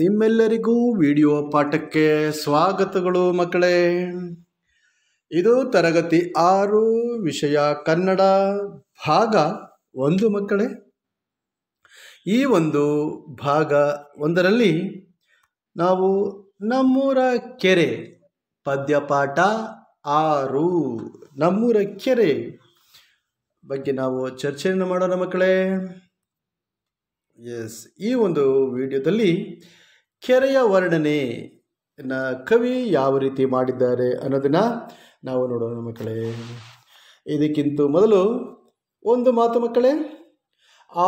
ನಿಮ್ಮೆಲ್ಲರಿಗೂ ವಿಡಿಯೋ ಪಾಠಕ್ಕೆ ಸ್ವಾಗತಗಳು ಮಕ್ಕಳೇ ಇದು ತರಗತಿ ಆರು ವಿಷಯ ಕನ್ನಡ ಭಾಗ ಒಂದು ಮಕ್ಕಳೇ ಈ ಒಂದು ಭಾಗ ಒಂದರಲ್ಲಿ ನಾವು ನಮ್ಮೂರ ಕೆರೆ ಪದ್ಯಪಾಠ ಆರು ನಮ್ಮೂರ ಕೆರೆ ಬಗ್ಗೆ ನಾವು ಚರ್ಚೆಯನ್ನು ಮಾಡೋಣ ಮಕ್ಕಳೇ ಎಸ್ ಈ ಒಂದು ವಿಡಿಯೋದಲ್ಲಿ ಕೆರೆಯ ವರ್ಣನೆ ಕವಿ ಯಾವ ರೀತಿ ಮಾಡಿದ್ದಾರೆ ಅನ್ನೋದನ್ನು ನಾವು ನೋಡೋಣ ಮಕ್ಕಳೇ ಇದಕ್ಕಿಂತ ಮೊದಲು ಒಂದು ಮಾತು ಮಕ್ಕಳೇ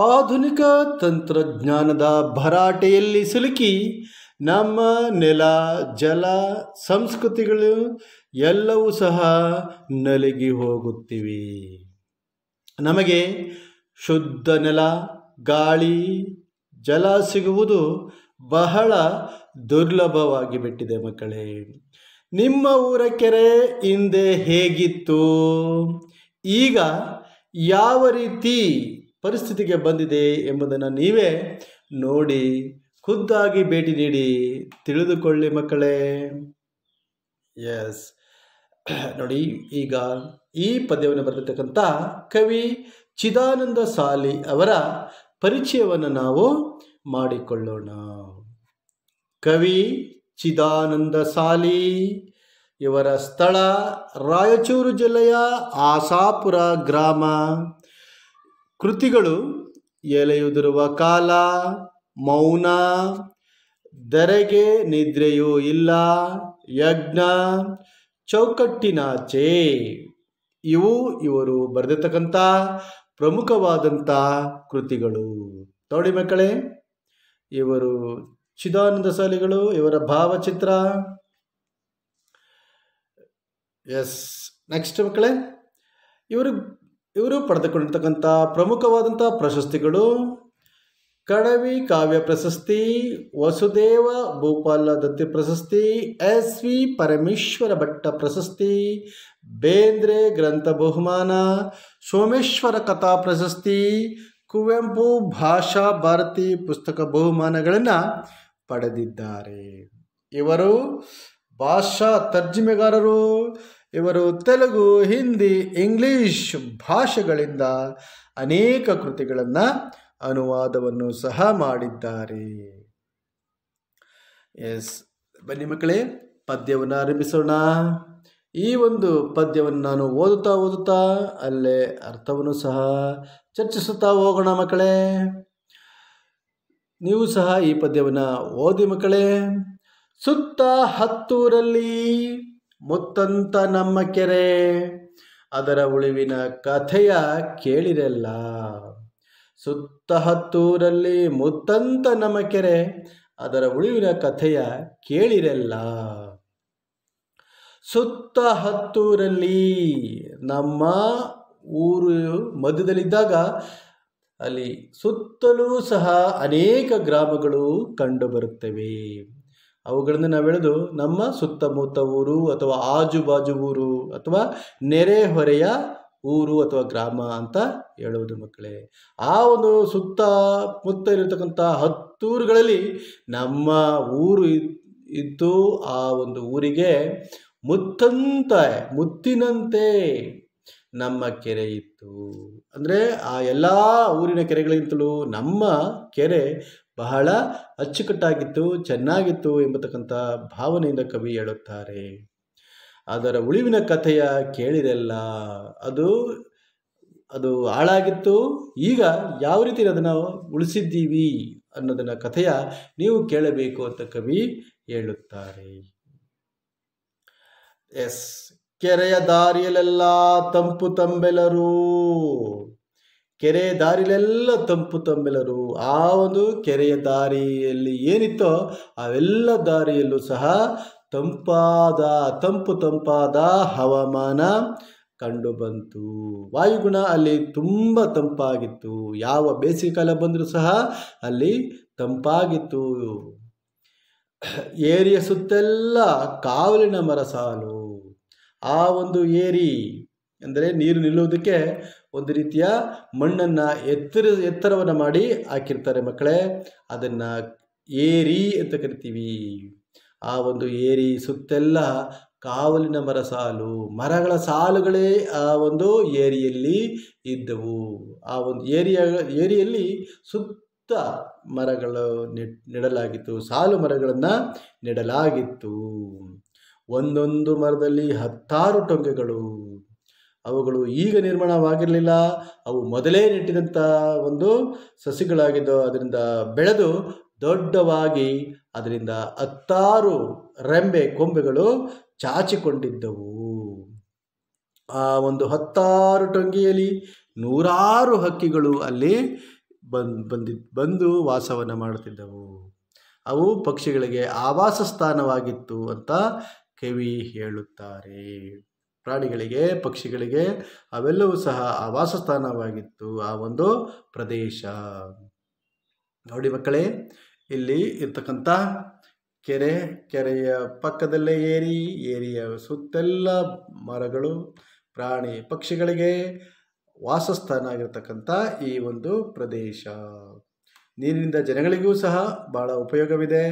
ಆಧುನಿಕ ತಂತ್ರಜ್ಞಾನದ ಭರಾಟೆಯಲ್ಲಿ ಸಿಲುಕಿ ನಮ್ಮ ನೆಲ ಜಲ ಸಂಸ್ಕೃತಿಗಳು ಎಲ್ಲವೂ ಸಹ ನಲಗಿ ಹೋಗುತ್ತಿವೆ ನಮಗೆ ಶುದ್ಧ ನೆಲ ಗಾಳಿ ಜಲ ಸಿಗುವುದು ಬಹಳ ದುರ್ಲಭವಾಗಿ ಬಿಟ್ಟಿದೆ ಮಕ್ಕಳೇ ನಿಮ್ಮ ಊರ ಕೆರೆ ಹಿಂದೆ ಹೇಗಿತ್ತು ಈಗ ಯಾವ ರೀತಿ ಪರಿಸ್ಥಿತಿಗೆ ಬಂದಿದೆ ಎಂಬುದನ್ನು ನೀವೇ ನೋಡಿ ಖುದ್ದಾಗಿ ಭೇಟಿ ನೀಡಿ ತಿಳಿದುಕೊಳ್ಳಿ ಮಕ್ಕಳೇ ಎಸ್ ನೋಡಿ ಈಗ ಈ ಪದ್ಯವನ್ನು ಬರೆದಿರ್ತಕ್ಕಂಥ ಕವಿ ಚಿದಾನಂದ ಸಾಲಿ ಅವರ ಪರಿಚಯವನ್ನು ನಾವು ಮಾಡಿಕೊಳ್ಳೋಣ ಕವಿ ಚಿದಾನಂದ ಸಾಲಿ ಇವರ ಸ್ಥಳ ರಾಯಚೂರು ಜಿಲ್ಲೆಯ ಆಸಾಪುರ ಗ್ರಾಮ ಕೃತಿಗಳು ಎಲೆಯುದಿರುವ ಕಾಲ ಮೌನ ದರೆಗೆ ನಿದ್ರೆಯೂ ಇಲ್ಲ ಯಜ್ಞ ಚೌಕಟ್ಟಿನಾಚೆ ಇವು ಇವರು ಬರೆದಿರ್ತಕ್ಕಂಥ ಪ್ರಮುಖವಾದಂಥ ಕೃತಿಗಳು ತೋಡಿ ಮಕ್ಕಳೇ ಇವರು ಚಿದಾನಂದ ಸಾಲಿಗಳು ಇವರ ಭಾವಚಿತ್ರ ಎಸ್ ನೆಕ್ಸ್ಟ್ ಮಕ್ಕಳೇ ಇವರು ಇವರು ಪಡೆದುಕೊಂಡಿರ್ತಕ್ಕಂಥ ಪ್ರಮುಖವಾದಂಥ ಪ್ರಶಸ್ತಿಗಳು ಕಡವಿ ಕಾವ್ಯ ಪ್ರಶಸ್ತಿ ವಸುದೇವ ಭೂಪಾಲ ದತ್ತಿ ಪ್ರಶಸ್ತಿ ಎಸ್ ವಿ ಪರಮೇಶ್ವರ ಭಟ್ಟ ಪ್ರಶಸ್ತಿ ಬೇಂದ್ರೆ ಗ್ರಂಥ ಬಹುಮಾನ ಸೋಮೇಶ್ವರ ಕಥಾ ಪ್ರಶಸ್ತಿ ಕುವೆಂಪು ಭಾಷಾ ಭಾರತಿ ಪುಸ್ತಕ ಬಹುಮಾನಗಳನ್ನು ಪಡೆದಿದ್ದಾರೆ ಇವರು ಭಾಷಾ ತರ್ಜುಮೆಗಾರರು ಇವರು ತೆಲುಗು ಹಿಂದಿ ಇಂಗ್ಲಿಷ್ ಭಾಷೆಗಳಿಂದ ಅನೇಕ ಕೃತಿಗಳನ್ನು ಅನುವಾದವನ್ನು ಸಹ ಮಾಡಿದ್ದಾರೆ ಎಸ್ ಬನ್ನಿ ಮಕ್ಕಳೇ ಪದ್ಯವನ್ನು ಆರಂಭಿಸೋಣ ಈ ಒಂದು ಪದ್ಯವನ್ನು ನಾನು ಓದುತ್ತಾ ಓದುತ್ತಾ ಅಲ್ಲೇ ಅರ್ಥವನ್ನು ಸಹ ಚರ್ಚಿಸುತ್ತಾ ಹೋಗೋಣ ಮಕ್ಕಳೇ ನೀವು ಸಹ ಈ ಪದ್ಯವನ್ನು ಓದಿ ಮಕ್ಕಳೇ ಸುತ್ತ ಹತ್ತೂರಲ್ಲಿ ಮುತ್ತಂತ ನಮ್ಮ ಕೆರೆ ಅದರ ಉಳಿವಿನ ಕಥೆಯ ಕೇಳಿರಲ್ಲ ಸುತ್ತ ಹತ್ತೂರಲ್ಲಿ ಮುತ್ತಂತ ನಮ್ಮ ಕೆರೆ ಅದರ ಉಳಿವಿನ ಕಥೆಯ ಕೇಳಿರಲ್ಲ ಸುತ್ತ ಹತ್ತೂರಲ್ಲಿ ನಮ್ಮ ಊರು ಮಧ್ಯದಲ್ಲಿದ್ದಾಗ ಅಲ್ಲಿ ಸುತ್ತಲೂ ಸಹ ಅನೇಕ ಗ್ರಾಮಗಳು ಕಂಡುಬರುತ್ತವೆ ಅವುಗಳನ್ನು ನಾವು ಹೇಳೋದು ನಮ್ಮ ಸುತ್ತಮುತ್ತ ಊರು ಅಥವಾ ಆಜುಬಾಜು ಊರು ಅಥವಾ ನೆರೆಹೊರೆಯ ಊರು ಅಥವಾ ಗ್ರಾಮ ಅಂತ ಹೇಳುವುದು ಮಕ್ಕಳೇ ಆ ಒಂದು ಸುತ್ತ ಮುತ್ತ ಇರತಕ್ಕಂಥ ಹತ್ತೂರುಗಳಲ್ಲಿ ನಮ್ಮ ಊರು ಇದ್ದು ಆ ಒಂದು ಊರಿಗೆ ಮುತ್ತಂತ ಮುತ್ತಿನಂತೆ ನಮ್ಮ ಕೆರೆ ಇತ್ತು ಅಂದರೆ ಆ ಎಲ್ಲ ಊರಿನ ಕೆರೆಗಳಿಂತಲೂ ನಮ್ಮ ಕೆರೆ ಬಹಳ ಅಚ್ಚುಕಟ್ಟಾಗಿತ್ತು ಚೆನ್ನಾಗಿತ್ತು ಎಂಬತಕ್ಕಂಥ ಭಾವನೆಯಿಂದ ಕವಿ ಹೇಳುತ್ತಾರೆ ಅದರ ಉಳಿವಿನ ಕಥೆಯ ಕೇಳಿರಲ್ಲ ಅದು ಅದು ಹಾಳಾಗಿತ್ತು ಈಗ ಯಾವ ರೀತಿ ಅದನ್ನು ಉಳಿಸಿದ್ದೀವಿ ಅನ್ನೋದನ್ನ ಕಥೆಯ ನೀವು ಕೇಳಬೇಕು ಅಂತ ಕವಿ ಹೇಳುತ್ತಾರೆ ಎಸ್ ಕೆರೆಯ ದಾರಿಯಲ್ಲೆಲ್ಲ ತಂಪು ತಂಬೆಲರು ಕೆರೆ ದಾರಿಲೆಲ್ಲ ತಂಪು ತಂಬೆಲರು ಆ ಒಂದು ಕೆರೆಯ ದಾರಿಯಲ್ಲಿ ಏನಿತ್ತೋ ಅವೆಲ್ಲ ದಾರಿಯಲ್ಲೂ ಸಹ ತಂಪಾದ ತಂಪು ತಂಪಾದ ಹವಾಮಾನ ಕಂಡುಬಂತು ವಾಯುಗುಣ ಅಲ್ಲಿ ತುಂಬ ತಂಪಾಗಿತ್ತು ಯಾವ ಕಾಲ ಬಂದರೂ ಸಹ ಅಲ್ಲಿ ತಂಪಾಗಿತ್ತು ಏರಿಯ ಸುತ್ತೆಲ್ಲ ಕಾವಲಿನ ಮರ ಸಾಲು ಆ ಒಂದು ಏರಿ ಅಂದರೆ ನೀರು ನಿಲ್ಲುವುದಕ್ಕೆ ಒಂದು ರೀತಿಯ ಮಣ್ಣನ್ನು ಎತ್ತರ ಎತ್ತರವನ್ನು ಮಾಡಿ ಹಾಕಿರ್ತಾರೆ ಮಕ್ಕಳೇ ಅದನ್ನು ಏರಿ ಅಂತ ಕರಿತೀವಿ ಆ ಒಂದು ಏರಿ ಸುತ್ತೆಲ್ಲ ಕಾವಲಿನ ಮರ ಸಾಲು ಮರಗಳ ಸಾಲುಗಳೇ ಆ ಒಂದು ಏರಿಯಲ್ಲಿ ಇದ್ದವು ಆ ಒಂದು ಏರಿಯ ಏರಿಯಲ್ಲಿ ಸುತ್ತ ಮರಗಳು ನೆಡಲಾಗಿತ್ತು ಸಾಲು ಮರಗಳನ್ನು ನೆಡಲಾಗಿತ್ತು ಒಂದೊಂದು ಮರದಲ್ಲಿ ಹತ್ತಾರು ಟೊಂಗೆಗಳು ಅವುಗಳು ಈಗ ನಿರ್ಮಾಣವಾಗಿರಲಿಲ್ಲ ಅವು ಮೊದಲೇ ನೆಟ್ಟಿದಂಥ ಒಂದು ಸಸಿಗಳಾಗಿದ್ದು ಅದರಿಂದ ಬೆಳೆದು ದೊಡ್ಡವಾಗಿ ಅದರಿಂದ ಹತ್ತಾರು ರೆಂಬೆ ಕೊಂಬೆಗಳು ಚಾಚಿಕೊಂಡಿದ್ದವು ಆ ಒಂದು ಹತ್ತಾರು ಟೊಂಗಿಯಲ್ಲಿ ನೂರಾರು ಹಕ್ಕಿಗಳು ಅಲ್ಲಿ ಬಂದು ಬಂದಿದ್ ಬಂದು ವಾಸವನ್ನು ಮಾಡುತ್ತಿದ್ದವು ಅವು ಪಕ್ಷಿಗಳಿಗೆ ಆವಾಸ ಸ್ಥಾನವಾಗಿತ್ತು ಅಂತ ಕವಿ ಹೇಳುತ್ತಾರೆ ಪ್ರಾಣಿಗಳಿಗೆ ಪಕ್ಷಿಗಳಿಗೆ ಅವೆಲ್ಲವೂ ಸಹ ಆವಾಸ ಸ್ಥಾನವಾಗಿತ್ತು ಆ ಒಂದು ಪ್ರದೇಶ ನೋಡಿ ಮಕ್ಕಳೇ ಇಲ್ಲಿ ಇರ್ತಕ್ಕಂಥ ಕೆರೆ ಕೆರೆಯ ಪಕ್ಕದಲ್ಲೇ ಏರಿ ಏರಿಯ ಸುತ್ತೆಲ್ಲ ಮರಗಳು ಪ್ರಾಣಿ ಪಕ್ಷಿಗಳಿಗೆ ವಾಸಸ್ಥಾನ ಆಗಿರ್ತಕ್ಕಂಥ ಈ ಒಂದು ಪ್ರದೇಶ ನೀರಿನಿಂದ ಜನಗಳಿಗೂ ಸಹ ಭಾಳ ಉಪಯೋಗವಿದೆ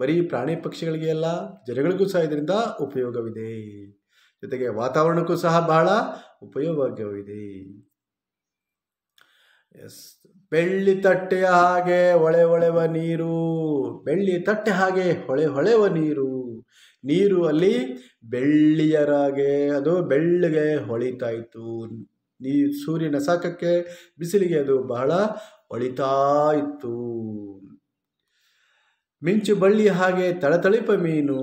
ಬರೀ ಪ್ರಾಣಿ ಪಕ್ಷಿಗಳಿಗೆ ಅಲ್ಲ ಜನಗಳಿಗೂ ಸಹ ಇದರಿಂದ ಉಪಯೋಗವಿದೆ ಜೊತೆಗೆ ವಾತಾವರಣಕ್ಕೂ ಸಹ ಬಹಳ ಉಪಯೋಗವಿದೆ ಎಸ್ ಬೆಳ್ಳಿ ತಟ್ಟೆಯ ಹಾಗೆ ಹೊಳೆ ಹೊಳೆವ ನೀರು ಬೆಳ್ಳಿ ತಟ್ಟೆ ಹಾಗೆ ಹೊಳೆ ಹೊಳೆವ ನೀರು ನೀರು ಅಲ್ಲಿ ಬೆಳ್ಳಿಯರಾಗೆ ಅದು ಬೆಳ್ಳಿಗೆ ಹೊಳಿತಾ ನೀ ಸೂರ್ಯನ ಸಾಕಕ್ಕೆ ಬಿಸಿಲಿಗೆ ಅದು ಬಹಳ ಹೊಳಿತಾ ಇತ್ತು ಮಿಂಚು ಬಳ್ಳಿ ಹಾಗೆ ತಳತಳಿಪ ಮೀನು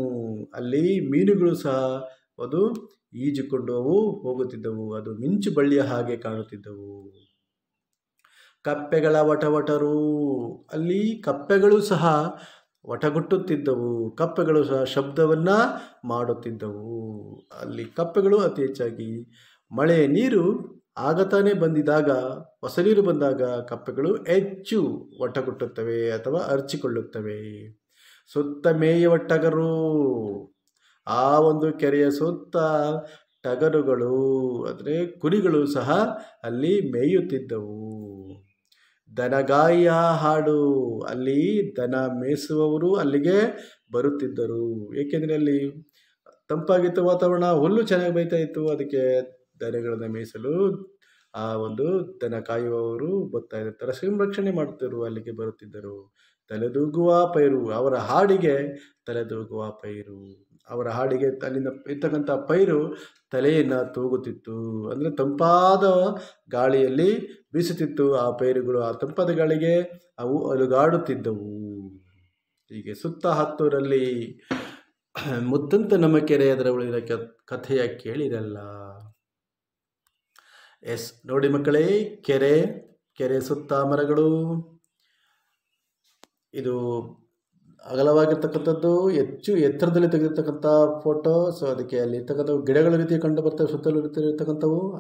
ಅಲ್ಲಿ ಮೀನುಗಳು ಸಹ ಅದು ಈಜುಕೊಂಡು ಅವು ಹೋಗುತ್ತಿದ್ದವು ಅದು ಮಿಂಚು ಬಳ್ಳಿಯ ಹಾಗೆ ಕಾಣುತ್ತಿದ್ದವು ಕಪ್ಪೆಗಳ ವಟವಟರು ಅಲ್ಲಿ ಕಪ್ಪೆಗಳು ಸಹ ವಟಗುಟ್ಟುತ್ತಿದ್ದವು ಕಪ್ಪೆಗಳು ಸಹ ಶಬ್ದವನ್ನು ಮಾಡುತ್ತಿದ್ದವು ಅಲ್ಲಿ ಕಪ್ಪೆಗಳು ಅತಿ ಹೆಚ್ಚಾಗಿ ಮಳೆ ನೀರು ಆಗತಾನೆ ಬಂದಿದಾಗ ಹೊಸ ನೀರು ಬಂದಾಗ ಕಪ್ಪೆಗಳು ಹೆಚ್ಚು ವಟಗುಟ್ಟುತ್ತವೆ ಅಥವಾ ಅರ್ಚಿಕೊಳ್ಳುತ್ತವೆ ಸುತ್ತ ಮೇಯುವ ಟಗರು ಆ ಒಂದು ಕೆರೆಯ ಸುತ್ತ ಟಗರುಗಳು ಅಂದರೆ ಕುರಿಗಳು ಸಹ ಅಲ್ಲಿ ಮೇಯುತ್ತಿದ್ದವು ದನಗಾಯಿಯ ಹಾಡು ಅಲ್ಲಿ ದನ ಮೇಯಿಸುವವರು ಅಲ್ಲಿಗೆ ಬರುತ್ತಿದ್ದರು ಏಕೆಂದರೆ ಅಲ್ಲಿ ತಂಪಾಗಿತ್ತು ವಾತಾವರಣ ಹುಲ್ಲು ಚೆನ್ನಾಗಿ ಬೈತಾಯಿತ್ತು ಇತ್ತು ಅದಕ್ಕೆ ದನಗಳನ್ನು ಮೇಯಿಸಲು ಆ ಒಂದು ದನ ಕಾಯುವವರು ಬರ್ತಾ ಇರ್ತಾರೆ ಸಂರಕ್ಷಣೆ ಮಾಡುತ್ತಿದ್ದರು ಅಲ್ಲಿಗೆ ಬರುತ್ತಿದ್ದರು ತಲೆದೂಗುವ ಪೈರು ಅವರ ಹಾಡಿಗೆ ತಲೆದೂಗುವ ಪೈರು ಅವರ ಹಾಡಿಗೆ ಅಲ್ಲಿನ ಇರ್ತಕ್ಕಂಥ ಪೈರು ತಲೆಯನ್ನು ತೂಗುತ್ತಿತ್ತು ಅಂದರೆ ತಂಪಾದ ಗಾಳಿಯಲ್ಲಿ ಬೀಸುತ್ತಿತ್ತು ಆ ಪೈರುಗಳು ಆ ತಂಪಾದ ಗಾಳಿಗೆ ಅವು ಅಲುಗಾಡುತ್ತಿದ್ದವು ಹೀಗೆ ಸುತ್ತ ಹತ್ತೂರಲ್ಲಿ ಮುತ್ತಂತ ನಮ್ಮ ಅದರ ಉಳಿದ ಕಥೆಯ ಕೇಳಿರಲ್ಲ ಎಸ್ ನೋಡಿ ಮಕ್ಕಳೇ ಕೆರೆ ಕೆರೆ ಸುತ್ತ ಮರಗಳು ಇದು ಅಗಲವಾಗಿರ್ತಕ್ಕಂಥದ್ದು ಹೆಚ್ಚು ಎತ್ತರದಲ್ಲಿ ತೆಗೆದಿರ್ತಕ್ಕಂಥ ಫೋಟೋ ಸೊ ಅದಕ್ಕೆ ಅಲ್ಲಿ ಇರ್ತಕ್ಕಂಥ ಗಿಡಗಳ ರೀತಿ ಕಂಡು ಬರ್ತವೆ ಸುತ್ತಲೂ ರೀತಿ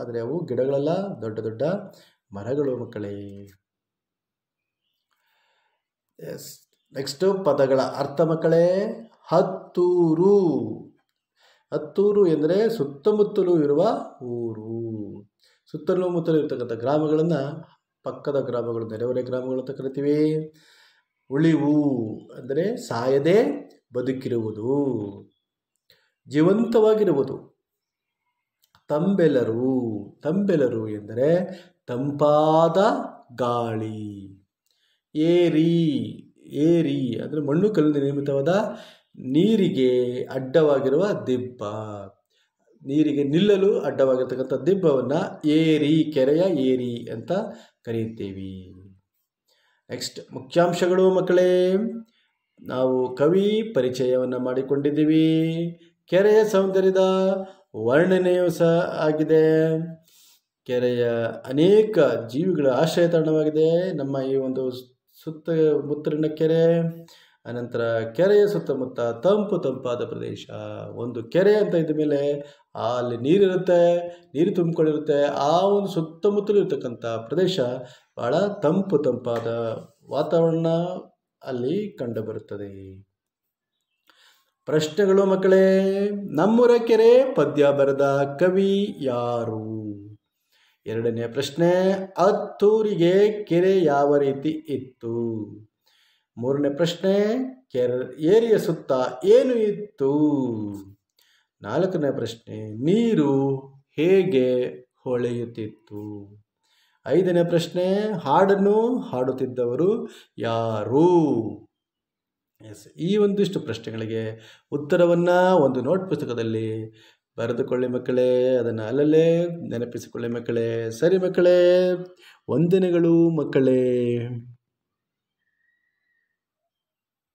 ಆದರೆ ಅವು ಗಿಡಗಳೆಲ್ಲ ದೊಡ್ಡ ದೊಡ್ಡ ಮರಗಳು ಮಕ್ಕಳೇ ಎಸ್ ನೆಕ್ಸ್ಟು ಪದಗಳ ಅರ್ಥ ಮಕ್ಕಳೇ ಹತ್ತೂರು ಹತ್ತೂರು ಎಂದರೆ ಸುತ್ತಮುತ್ತಲೂ ಇರುವ ಊರು ಸುತ್ತಲೂ ಮುತ್ತಲೂ ಇರತಕ್ಕಂಥ ಗ್ರಾಮಗಳನ್ನು ಪಕ್ಕದ ಗ್ರಾಮಗಳು ನೆರೆಹೊರೆ ಗ್ರಾಮಗಳು ಅಂತ ಕರಿತೀವಿ ಉಳಿವು ಅಂದರೆ ಸಾಯದೆ ಬದುಕಿರುವುದು ಜೀವಂತವಾಗಿರುವುದು ತಂಬೆಲರು ತಂಬೆಲರು ಎಂದರೆ ತಂಪಾದ ಗಾಳಿ ಏರಿ ಏರಿ ಅಂದರೆ ಮಣ್ಣು ಕಲ್ಲಿನ ನಿರ್ಮಿತವಾದ ನೀರಿಗೆ ಅಡ್ಡವಾಗಿರುವ ದಿಬ್ಬ ನೀರಿಗೆ ನಿಲ್ಲಲು ಅಡ್ಡವಾಗಿರ್ತಕ್ಕಂಥ ದಿಬ್ಬವನ್ನು ಏರಿ ಕೆರೆಯ ಏರಿ ಅಂತ ಕರೆಯುತ್ತೇವೆ ನೆಕ್ಸ್ಟ್ ಮುಖ್ಯಾಂಶಗಳು ಮಕ್ಕಳೇ ನಾವು ಕವಿ ಪರಿಚಯವನ್ನು ಮಾಡಿಕೊಂಡಿದ್ದೀವಿ ಕೆರೆಯ ಸೌಂದರ್ಯದ ವರ್ಣನೆಯು ಸಹ ಆಗಿದೆ ಕೆರೆಯ ಅನೇಕ ಜೀವಿಗಳ ಆಶ್ರಯ ತಾಣವಾಗಿದೆ ನಮ್ಮ ಈ ಒಂದು ಸುತ್ತ ಮುತ್ತಲಿನ ಕೆರೆ ಅನಂತರ ಕೆರೆಯ ಸುತ್ತಮುತ್ತ ತಂಪು ತಂಪಾದ ಪ್ರದೇಶ ಒಂದು ಕೆರೆ ಅಂತ ಇದ್ದ ಮೇಲೆ ಅಲ್ಲಿ ನೀರಿರುತ್ತೆ ನೀರು ತುಂಬಿಕೊಂಡಿರುತ್ತೆ ಆ ಒಂದು ಸುತ್ತಮುತ್ತಲೂ ಇರತಕ್ಕಂಥ ಪ್ರದೇಶ ಭಾಳ ತಂಪು ತಂಪಾದ ವಾತಾವರಣ ಅಲ್ಲಿ ಕಂಡುಬರುತ್ತದೆ ಪ್ರಶ್ನೆಗಳು ಮಕ್ಕಳೇ ನಮ್ಮೂರ ಕೆರೆ ಪದ್ಯ ಬರೆದ ಕವಿ ಯಾರು ಎರಡನೆಯ ಪ್ರಶ್ನೆ ಅತ್ತೂರಿಗೆ ಕೆರೆ ಯಾವ ರೀತಿ ಇತ್ತು ಮೂರನೇ ಪ್ರಶ್ನೆ ಕೆರ ಏರಿಯ ಸುತ್ತ ಏನು ಇತ್ತು ನಾಲ್ಕನೇ ಪ್ರಶ್ನೆ ನೀರು ಹೇಗೆ ಹೊಳೆಯುತ್ತಿತ್ತು ಐದನೇ ಪ್ರಶ್ನೆ ಹಾಡನ್ನು ಹಾಡುತ್ತಿದ್ದವರು ಯಾರು ಎಸ್ ಈ ಒಂದಿಷ್ಟು ಪ್ರಶ್ನೆಗಳಿಗೆ ಉತ್ತರವನ್ನು ಒಂದು ನೋಟ್ ಪುಸ್ತಕದಲ್ಲಿ ಬರೆದುಕೊಳ್ಳಿ ಮಕ್ಕಳೇ ಅದನ್ನು ಅಲ್ಲಲ್ಲೇ ನೆನಪಿಸಿಕೊಳ್ಳಿ ಮಕ್ಕಳೇ ಸರಿ ಮಕ್ಕಳೇ ವಂದನೆಗಳು ಮಕ್ಕಳೇ